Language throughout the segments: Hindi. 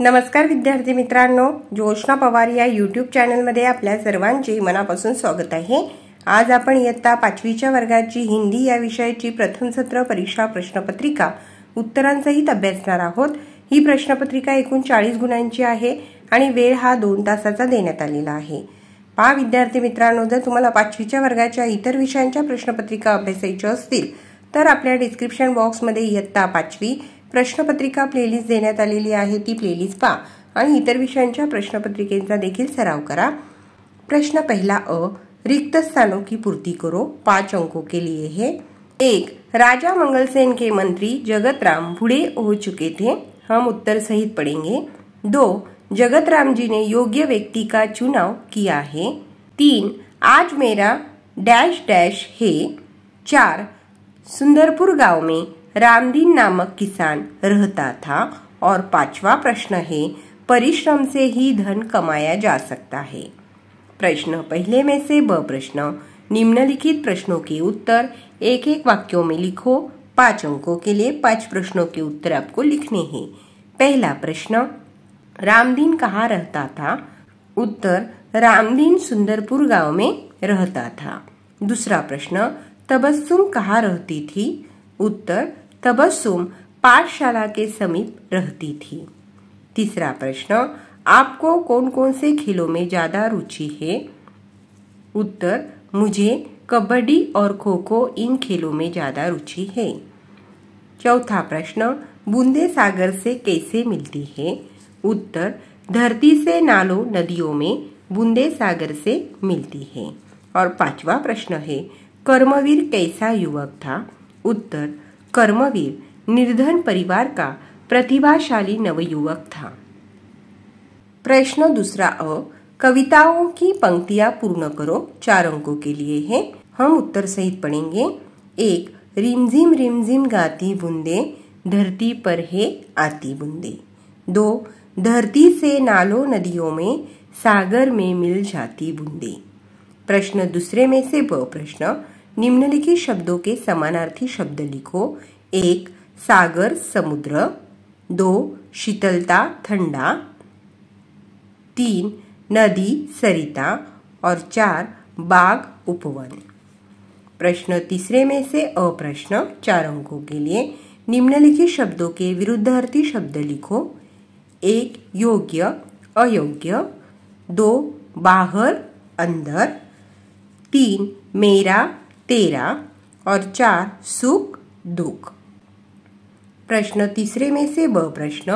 नमस्कार विद्यार्थी मित्रांनो ज्योष्णा पवार या यूट्यूब चॅनलमध्ये आपल्या सर्वांचे मनापासून स्वागत आहे आज आपण इयत्ता पाचवीच्या वर्गाची हिंदी या विषयाची प्रथम सत्र परीक्षा प्रश्नपत्रिका उत्तरांसहित अभ्यासणार आहोत ही प्रश्नपत्रिका एकूण चाळीस गुणांची आहे आणि वेळ हा दोन तासाचा देण्यात आलेला आहे पा विद्यार्थी मित्रांनो जर तुम्हाला पाचवीच्या वर्गाच्या इतर विषयांच्या प्रश्नपत्रिका अभ्यासायच्या असतील तर आपल्या डिस्क्रिप्शन बॉक्समध्ये इयत्ता पाचवी प्रश्नपत्रिका प्लेलिस्ट देण्यात आलेली आहे ती प्लेलिस्ट पहा आणि इतर विषयांच्या प्रश्नपत्रिकेचा देखील सराव करा प्रश्न पहिला अ रिक्त स्थानों की पूर्ति करो पाँच अंकों के लिए है एक राजा मंगल के मंत्री जगत राम बुढ़े हो चुके थे हम उत्तर सहित पढ़ेंगे दो जगत राम जी ने योग्य व्यक्ति का चुनाव किया है तीन आज मेरा डैश डैश है चार सुंदरपुर गांव में रामदीन नामक किसान रहता था और पांचवा प्रश्न है परिश्रम से ही धन कमाया जा सकता है प्रश्न पहले में से ब प्रश्न निम्नलिखित प्रश्नों के उत्तर एक एक वाक्यों में लिखो पांच अंकों के लिए पांच प्रश्नों के उत्तर आपको लिखने हैं पहला प्रश्न रामदीन कहाँ रहता था उत्तर रामदीन सुंदरपुर गांव में रहता था दूसरा प्रश्न तबस्सुम कहाँ रहती थी उत्तर तबस्सुम पाठशाला के समीप रहती थी तीसरा प्रश्न आपको कौन कौन से खेलों में ज़्यादा रुचि है उत्तर मुझे कबड्डी और खो खो इन खेलों में ज़्यादा रुचि है चौथा प्रश्न बूंदे सागर से कैसे मिलती है उत्तर धरती से नालों नदियों में बूंदे सागर से मिलती है और पांचवा प्रश्न है कर्मवीर कैसा युवक था उत्तर कर्मवीर निर्धन परिवार का प्रतिभाशाली नवयुवक था प्रश्न दूसरा अ कविताओं की पंक्तियां पूर्ण करो चार अंकों के लिए है हम उत्तर सहित पढ़ेंगे एक रिमझिम रिमझिम गाती बूंदे धरती पर है आती बूंदे दो धरती से नालों नदियों में सागर में मिल जाती बूंदे प्रश्न दूसरे में से ब प्रश्न निम्नलिखित शब्दों के समानार्थी शब्द लिखो एक सागर समुद्र दो शीतलता ठंडा तीन नदी सरिता और चार बाग उपवन प्रश्न तीसरे में से अप्रश्न चार अंकों के लिए निम्नलिखित शब्दों के विरुद्धार्थी शब्द लिखो एक योग्य अयोग्य दो बाहर अंदर तीन मेरा तेरह और चार सुख दुख प्रश्न तीसरे में से ब प्रश्न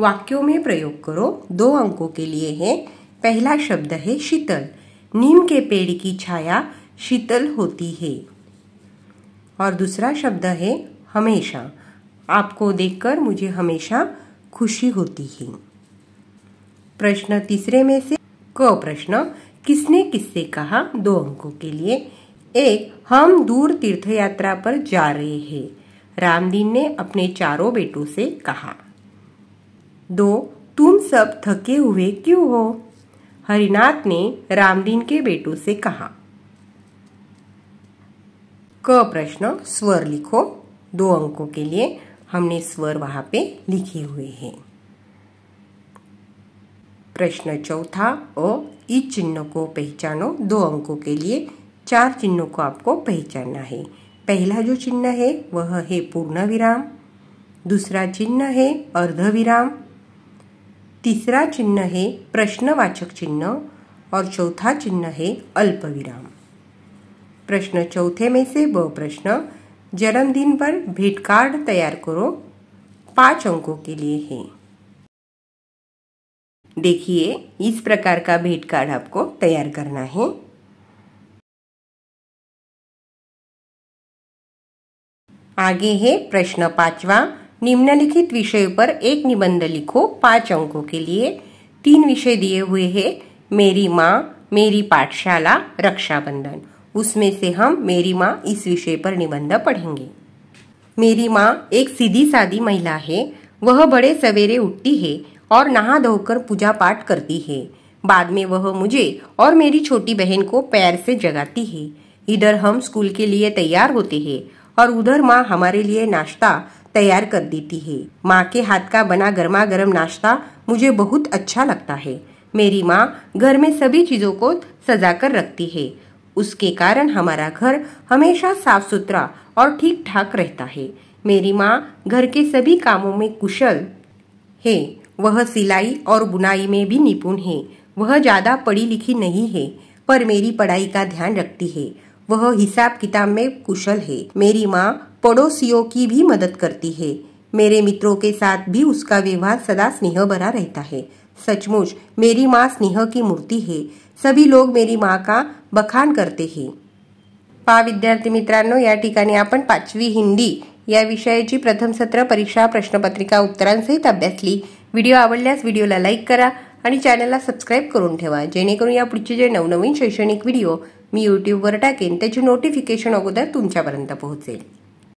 वाक्यों में प्रयोग करो दो अंकों के लिए है पहला शब्द है शीतल नीम के पेड़ की छाया शीतल होती है और दूसरा शब्द है हमेशा आपको देखकर मुझे हमेशा खुशी होती है प्रश्न तीसरे में से क प्रश्न किसने किससे कहा दो अंकों के लिए एक हम दूर तीर्थ यात्रा पर जा रहे हैं रामदीन ने अपने चारों बेटों से कहा दो तुम सब थके हुए क्यों हो हरिनाथ ने रामदीन के बेटों से कहा क प्रश्न स्वर लिखो दो अंकों के लिए हमने स्वर वहां पे लिखे हुए हैं प्रश्न चौथा और इ चिन्ह को पहचानो दो अंकों के लिए चार चिन्हों को आपको पहचानना है पहला जो चिन्ह है वह है पूर्ण विराम दूसरा चिन्ह है अर्धविराम तीसरा चिन्ह है प्रश्नवाचक चिन्ह और चौथा चिन्ह है अल्पविराम प्रश्न चौथे में से वह प्रश्न जन्मदिन पर भेंट कार्ड तैयार करो पांच अंकों के लिए है देखिए इस प्रकार का भेंट कार्ड आपको तैयार करना है आगे है प्रश्न पांचवा निम्नलिखित विषय पर एक निबंध लिखो पांच अंकों के लिए तीन विषय दिए हुए हैं मेरी माँ मेरी पाठशाला रक्षाबंधन उसमें से हम मेरी माँ इस विषय पर निबंध पढ़ेंगे मेरी माँ एक सीधी सादी महिला है वह बड़े सवेरे उठती है और नहा धोकर पूजा पाठ करती है बाद में वह मुझे और मेरी छोटी बहन को पैर से जगाती है इधर हम स्कूल के लिए तैयार होते हैं और उधर माँ हमारे लिए नाश्ता तैयार कर देती है माँ के हाथ का बना गर्मा गर्म नाश्ता मुझे बहुत अच्छा लगता है मेरी माँ घर में सभी चीज़ों को सजा कर रखती है उसके कारण हमारा घर हमेशा साफ सुथरा और ठीक ठाक रहता है मेरी माँ घर के सभी कामों में कुशल है वह सिलाई और बुनाई में भी निपुण है वह ज़्यादा पढ़ी लिखी नहीं है पर मेरी पढ़ाई का ध्यान रखती है वह हिसाब किताब में कुशल है मेरी माँ पड़ोसियों की भी मदद करती है मेरे मित्रों के साथ भी उसका व्यवहार सदा स्नेह भरा रहता है सचमुच मेरी माँ स्नेह की मूर्ति है सभी लोग मेरी माँ का बखान करते हैं पा विद्यार्थी मित्रों या ठिकाणी आपण पाचवी हिंदी या विषयाची प्रथम सत्र परीक्षा प्रश्नपत्रिका उत्तरांसहित अभ्यासली व्हिडिओ आवडल्यास व्हिडिओला लाईक करा आणि चॅनलला सबस्क्राईब करून ठेवा जेणेकरून जे नवनवीन शैक्षणिक वीडियो मी यूट्यूबवर टाकेन त्याची नोटिफिकेशन अगोदर तुमच्यापर्यंत पोहोचेल